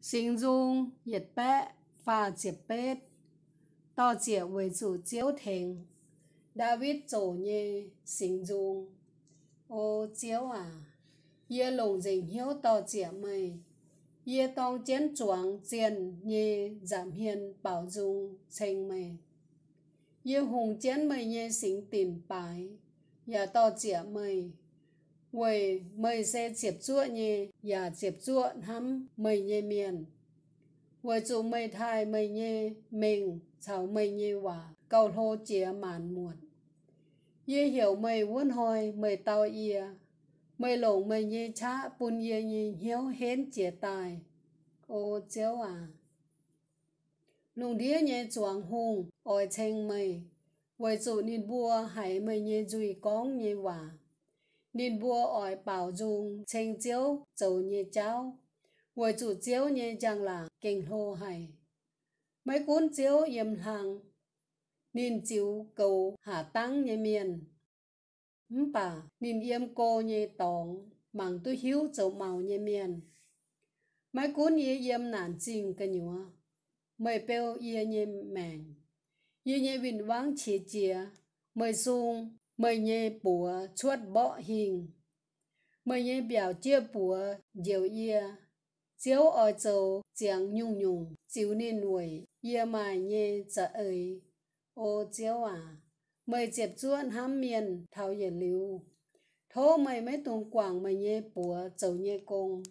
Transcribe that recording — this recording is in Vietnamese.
形容日白 và Diệp Bết. Tò chĩa với chủ chiếu thỉnh. David chỗ nhê, xính dung. Ô chiếu à, yê lùng dình hiếu tò chĩa mày. Yê tông chiến chuáng chiến nhê giảm hiền bảo dung tranh mày. Yê hùng chiến mày nhê xính tìm bái. Yà tò mày, quầy mời xe chịp chua nhì và chịp chua hắm mời nhì miền quầy chú mời thai mời nhì mình cháu mời nhì hòa cầu hô chía màn muộn ye hiểu mời vun hồi mời tàu yê mời lộn mời nhì cha, bùn yê nhì hiếu hến chĩa tài ô cháu à lùng đĩa nhì chuồng hùng ôi chênh mời quầy chú nhìn bua hãy mời nhì dùi con nhì hòa nên vua ỏi bảo dùng tranh chiếu dầu như cháu ngồi chủ chiếu như chẳng là kinh hô hay mấy cuốn chiếu yếm hàng nên chiếu cầu hạ tăng như miền bà nên yếm cô như tòng bằng tôi hiếu dầu màu như miền mấy cuốn như yếm nản chinh cái nhúa mời bêu yếm như mèn như như vinh vang chia chia mời dùng mời nhé bùa chuốt bọ hình mời nhé biểu chia bùa diều yê chiếu ở châu chẳng nhung nhung chiếu nên nuôi yê mày nhé chợ ơi ô chiếu à mời chẹp chuôn ham miền thao yển lưu thô mày mấy tuồng quảng mày nhé bùa chầu nhé công